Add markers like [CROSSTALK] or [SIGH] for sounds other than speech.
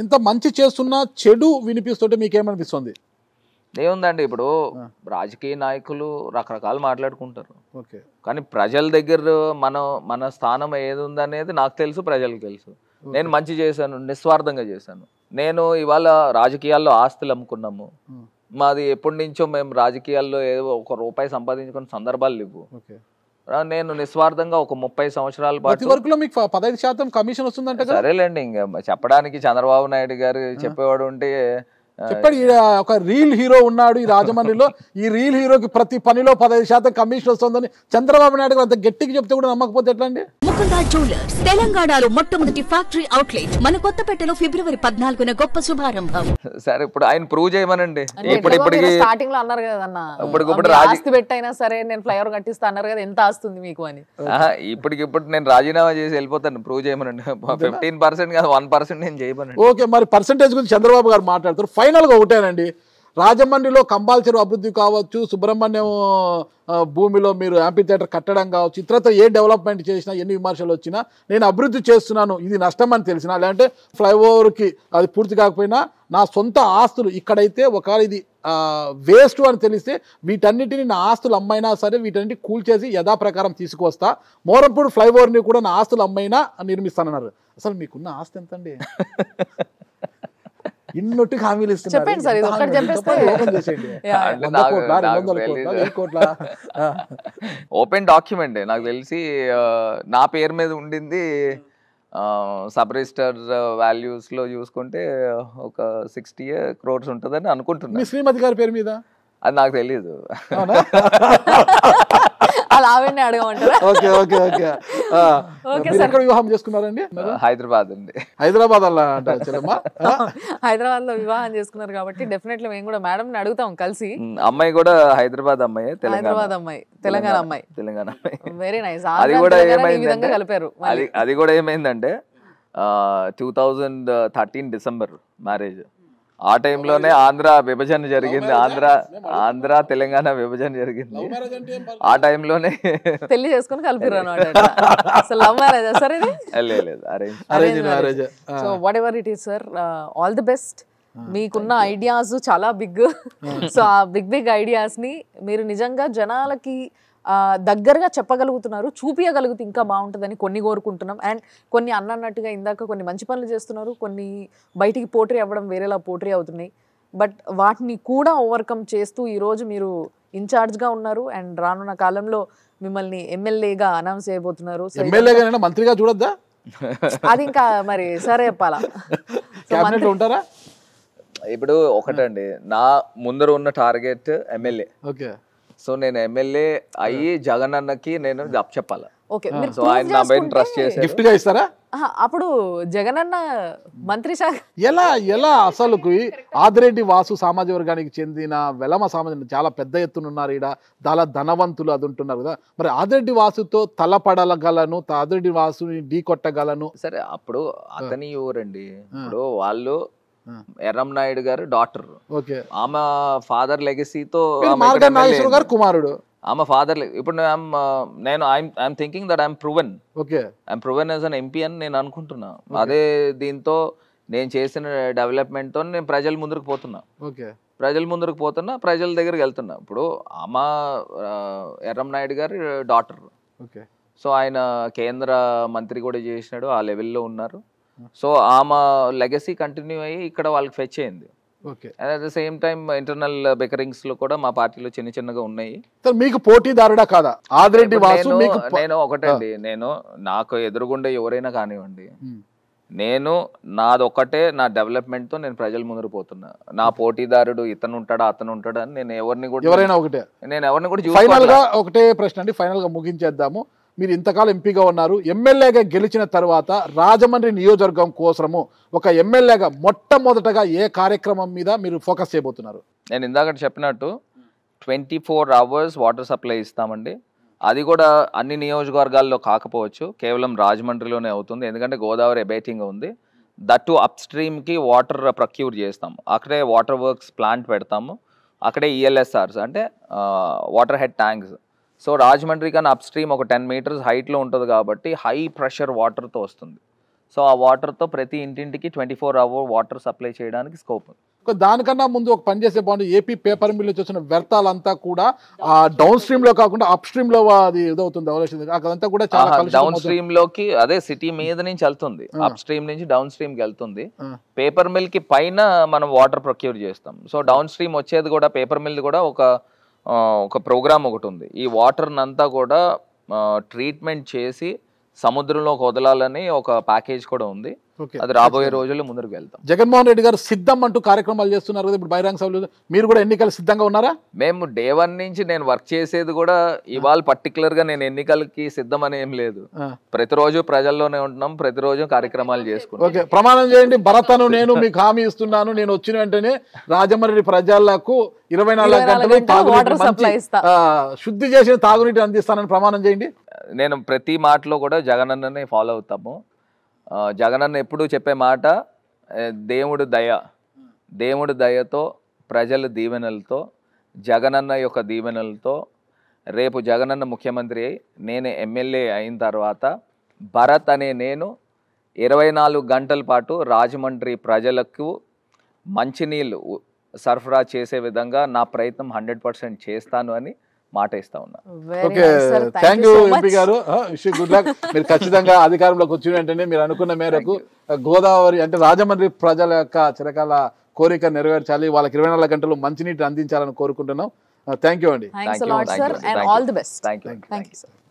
ఇంత మంచి చేస్తున్నా చెడు వినిపిస్తుంటే మీకేమనిపిస్తుంది ఏముందండి ఇప్పుడు రాజకీయ నాయకులు రకరకాలు మాట్లాడుకుంటారు ఓకే కానీ ప్రజల దగ్గర మన మన స్థానం ఏది ఉందనేది నాకు తెలుసు ప్రజలకు తెలుసు నేను మంచి చేశాను నిస్వార్థంగా చేశాను నేను ఇవాళ రాజకీయాల్లో ఆస్తులు అమ్ముకున్నాము మాది ఎప్పటి నుంచో మేము రాజకీయాల్లో ఏదో ఒక రూపాయి సంపాదించుకున్న సందర్భాలు లేవు నేను నిస్వార్థంగా ఒక ముప్పై సంవత్సరాల పాటు వరకులో మీకు పదహైదు శాతం కమిషన్ వస్తుందంటే సరేలేండి ఇంకా చెప్పడానికి చంద్రబాబు నాయుడు గారు చెప్పేవాడు ఉంటే చెప్పాడు ఒక రీల్ హీరో ఉన్నాడు ఈ రాజమండ్రిలో ఈ రీల్ హీరోకి ప్రతి పనిలో పదహైదు శాతం కమిషన్ వస్తుందని చంద్రబాబు నాయుడు గారు అంత గట్టిగా చెప్తే కూడా నమ్మకపోతే ఎట్లండి ముకుంద జ్యువెలర్స్ తెలంగాణలో మొట్టమొదటి ఫ్యాక్టరీ అవుట్లెట్ మన పెట్టెలో ఫిబ్రవరి పద్నాలుగున గొప్ప శుభారంభం సరే ఇప్పుడు ఆయన ప్రూవ్ చేయమనండి ఇప్పుడు ఇప్పుడు స్టార్టింగ్ లో అన్నారు కదన్నా ఇప్పుడు ఆస్తి పెట్టైనా సరే నేను ఫ్లైఓవర్ కట్టిస్తా అన్నారు కదా ఎంత ఆస్తుంది మీకు అని ఇప్పటికి ఇప్పుడు నేను రాజీనామా చేసి వెళ్ళిపోతాను ప్రూవ్ చేయమనండి ఫిఫ్టీన్ పర్సెంట్ కాదు వన్ పర్సెంట్ నేను చేయమనండి ఓకే మరి పర్సెంటేజ్ గురించి చంద్రబాబు గారు మాట్లాడుతారు ఫైనల్ గా ఒకటేనండి రాజమండ్రిలో కంబాల చెరువు అభివృద్ధి కావచ్చు సుబ్రహ్మణ్యం భూమిలో మీరు యాంపీ థియేటర్ కట్టడం కావచ్చు ఇతరతో ఏ డెవలప్మెంట్ చేసినా ఎన్ని విమర్శలు వచ్చినా నేను అభివృద్ధి చేస్తున్నాను ఇది నష్టం అని తెలిసిన లేదంటే ఫ్లైఓవర్కి అది పూర్తి కాకపోయినా నా సొంత ఆస్తులు ఇక్కడైతే ఒకవేళ ఇది వేస్ట్ అని తెలిస్తే వీటన్నిటిని నా ఆస్తులు అమ్మైనా సరే వీటన్నిటి కూల్చేసి యథాప్రకారం తీసుకువస్తా మోరంపూడి ఫ్లైఓవర్ని కూడా నా ఆస్తులు అమ్మైనా నిర్మిస్తానన్నారు అసలు మీకున్న ఆస్తి ఎంతండి [LAUGHS] ఇన్నట్టు హామీలు ఇస్తున్నారు [LAUGHS] ఓపెన్ డాక్యుమెంట్ నాకు తెలిసి నా పేరు మీద ఉండింది సబ్ రిజిస్టర్ వాల్యూస్ లో చూసుకుంటే ఒక సిక్స్టీ క్రోర్స్ ఉంటుందని అనుకుంటున్నాను శ్రీమతి గారి పేరు మీద అది నాకు తెలియదు [LAUGHS] ఆవిడని అడగమంటారా వివాహం చేసుకున్నారండి హైదరాబాద్ అండి హైదరాబాద్ హైదరాబాద్ లో వివాహం చేసుకున్నారు కాబట్టి డెఫినెట్లీ మేము కూడా మేడం ని అడుగుతాం కలిసి అమ్మాయి కూడా హైదరాబాద్ అమ్మాయి హైదరాబాద్ అమ్మాయి తెలంగాణ అమ్మాయి తెలంగాణ అమ్మాయి వెరీ నైస్ అది కూడా ఏమైంది కలిపారు అది కూడా ఏమైందంటే two thousand thirteen December marriage ఆ టైంలోనే ఆంధ్ర విభజన జరిగింది ఆంధ్ర ఆంధ్ర తెలంగాణ విభజన జరిగింది ఆ టైంలోనే పెళ్లి చేసుకుని కలిపిరాను లేదు so what it sir all the best మీకున్న ఐడియాస్ చాలా big so [LAUGHS] uh big big ideas ని మీరు నిజంగా జనాలకి దగ్గరగా చెప్పగలుగుతున్నారు చూపించగలుగుతూ ఇంకా బాగుంటుందని కొన్ని కోరుకుంటున్నాం అండ్ కొన్ని అన్నట్టుగా ఇందాక కొన్ని మంచి పనులు చేస్తున్నారు కొన్ని బయటికి పోట్రీ అవ్వడం వేరేలా పోట్రీ అవుతున్నాయి బట్ వాటిని కూడా ఓవర్కమ్ చేస్తూ ఈరోజు మీరు ఇన్ఛార్జ్గా ఉన్నారు అండ్ రానున్న కాలంలో మిమ్మల్ని ఎమ్మెల్యేగా అనౌన్స్ చేయబోతున్నారు మంత్రిగా చూడొద్దా అది ఇంకా మరి సరే చెప్పాలా [LAUGHS] ఉంటారా ఇప్పుడు ఒకటండి నా ముందర ఉన్న టార్గెట్ ఎమ్మెల్యే ఓకే సో నేను ఎమ్మెల్యే అయ్యి జగన్ అన్నకి నేను చెప్పాలి సో ఆయన నా పైన ట్రస్ట్ చేసి గిఫ్ట్ గా ఇస్తారా అప్పుడు అన్న మంత్రి శాఖ ఎలా ఎలా అసలు ఆదిరెడ్డి వాసు సామాజిక వర్గానికి చెందిన వెలమ సామాజిక చాలా పెద్ద ఎత్తున ఉన్నారు ఈడ చాలా ధనవంతులు అది ఉంటున్నారు కదా మరి ఆదిరెడ్డి వాసుతో తలపడగలను ఆదిరెడ్డి వాసుని ఢీ కొట్టగలను సరే అప్పుడు అతని ఊరండి ఇప్పుడు వాళ్ళు ఎర్రం నాయుడు గారు డాక్టర్ ఆమె ఫాదర్ లెగసీతో గారు కుమారుడు ఆమె ఫాదర్ ఇప్పుడు నేను I'm thinking that I'm proven okay I'm proven as an MP అని నేను అనుకుంటున్నా అదే దీంతో నేను చేసిన డెవలప్మెంట్తో నేను ప్రజల ముందుకు పోతున్నా ఓకే ప్రజల ముందుకు పోతున్నా ప్రజల దగ్గరికి వెళ్తున్నా ఇప్పుడు అమ్మ ఎర్రం నాయుడు గారు డాటర్ ఓకే సో ఆయన కేంద్ర మంత్రి కూడా చేసినాడు ఆ లెవెల్లో ఉన్నారు సో ఆమె లెగసీ కంటిన్యూ అయ్యి ఇక్కడ వాళ్ళకి ఫెచ్ అయింది okay at the same time internal bickerings లో కూడా మా పార్టీలో చిన్న చిన్నగా ఉన్నాయి మీకు పోటీదారుడా కాదా ఆదిరెడ్డి నేను ఒకటండి నేను నాకు ఎదురుగుండే ఎవరైనా కానివ్వండి నేను నాదొక్కటే నా డెవలప్మెంట్ తో నేను ప్రజల ముందు పోతున్నా నా పోటీదారుడు ఇతను ఉంటాడా అతను ఉంటాడా నేను ఎవరిని కూడా ఎవరైనా ఒకటే నేను ఎవరిని కూడా ఫైనల్ ఒకటే ప్రశ్న అండి ఫైనల్ గా ముగించేద్దాము మీరు ఇంతకాలం ఎంపీగా ఉన్నారు ఎమ్మెల్యేగా గెలిచిన తర్వాత రాజమండ్రి నియోజకవర్గం కోసము ఒక ఎమ్మెల్యేగా మొట్టమొదటగా ఏ కార్యక్రమం మీద మీరు ఫోకస్ చేయబోతున్నారు నేను ఇందాక చెప్పినట్టు twenty four hours water supply ఇస్తామండి అది కూడా అన్ని నియోజకవర్గాల్లో కాకపోవచ్చు కేవలం రాజమండ్రిలోనే అవుతుంది ఎందుకంటే గోదావరి ఎబైటింగ్ ఉంది దట్టు అప్ స్ట్రీమ్కి వాటర్ ప్రొక్యూర్ చేస్తాము అక్కడే వాటర్ వర్క్స్ ప్లాంట్ పెడతాము అక్కడే ఈఎల్ఎస్ఆర్స్ e అంటే water head tanks so Rajahmundry కానీ అప్ స్ట్రీమ్ ఒక టెన్ మీటర్స్ హైట్లో ఉంటుంది కాబట్టి హై ప్రెషర్ వాటర్తో వస్తుంది సో ఆ వాటర్తో ప్రతి ఇంటింటికి twenty four hour water supply చేయడానికి స్కోప్ ఉంది దానికన్నా ముందు ఒక పని చేసే బాగుంది ఏపీ పేపర్ మిల్ నుంచి వచ్చిన వ్యర్థాలంతా కూడా ఆ డౌన్ స్ట్రీమ్ లో కాకుండా అప్ స్ట్రీమ్ లో అది ఇదవుతుంది అదంతా కూడా చాలా డౌన్ స్ట్రీమ్ లోకి అదే సిటీ మీద నుంచి వెళ్తుంది అప్ స్ట్రీమ్ నుంచి డౌన్ స్ట్రీమ్ కి వెళ్తుంది పేపర్ మిల్ కి పైన మనం వాటర్ ప్రొక్యూర్ చేస్తాం సో డౌన్ స్ట్రీమ్ వచ్చేది కూడా పేపర్ మిల్ కూడా ఒక ఒక ప్రోగ్రామ్ ఒకటి ఉంది ఈ వాటర్నంతా కూడా ట్రీట్మెంట్ చేసి సముద్రంలోకి వదలాలని ఒక ప్యాకేజ్ కూడా ఉంది అది రాబోయే రోజుల్లో ముందుకు వెళ్తాం జగన్మోహన్ రెడ్డి గారు సిద్ధం అంటూ కార్యక్రమాలు చేస్తున్నారు కదా ఇప్పుడు బహిరంగ సభలు మీరు కూడా ఎన్నికలు సిద్ధంగా ఉన్నారా మేము డే వన్ నుంచి నేను వర్క్ చేసేది కూడా ఇవాళ పర్టికులర్ గా నేను ఎన్నికలకి సిద్ధం అని ఏం లేదు ప్రతిరోజు ప్రజల్లోనే ఉంటున్నాం ప్రతిరోజు కార్యక్రమాలు చేసుకుంటాం ప్రమాణం చేయండి భరతను నేను మీకు హామీ ఇస్తున్నాను నేను వచ్చిన వెంటనే రాజమండ్రి ప్రజలకు ఇరవై నాలుగు గంటలు శుద్ధి చేసిన తాగునీటిని అందిస్తానని ప్రమాణం చేయండి నేను ప్రతి మాటలో కూడా జగనన్ననే ఫాలో అవుతాము జగనన్న ఎప్పుడు చెప్పే మాట దేవుడు దయ దేవుడు దయతో ప్రజల దీవెనలతో జగనన్న యొక్క దీవెనలతో రేపు జగనన్న ముఖ్యమంత్రి అయి నేను ఎమ్మెల్యే అయిన తర్వాత భరత్ అనే నేను ఇరవై నాలుగు గంటల పాటు రాజమండ్రి ప్రజలకు మంచినీళ్ళు సరఫరా చేసే విధంగా నా ప్రయత్నం హండ్రెడ్ పర్సెంట్ చేస్తాను అని మాట ఇస్తా ఉన్నా ఓకే థ్యాంక్ యూ ఎంపీ గారు గుడ్ ah, లక్ మీరు ఖచ్చితంగా అధికారంలోకి వచ్చిన వెంటనే మీరు అనుకున్న మేరకు గోదావరి అంటే రాజమండ్రి ప్రజల యొక్క చిరకాల కోరిక నెరవేర్చాలి వాళ్ళకి ఇరవై నాలుగు గంటలు మంచినీటిని అందించాలని కోరుకుంటున్నాం థ్యాంక్ ah, యూ అండి థ్యాంక్ యూ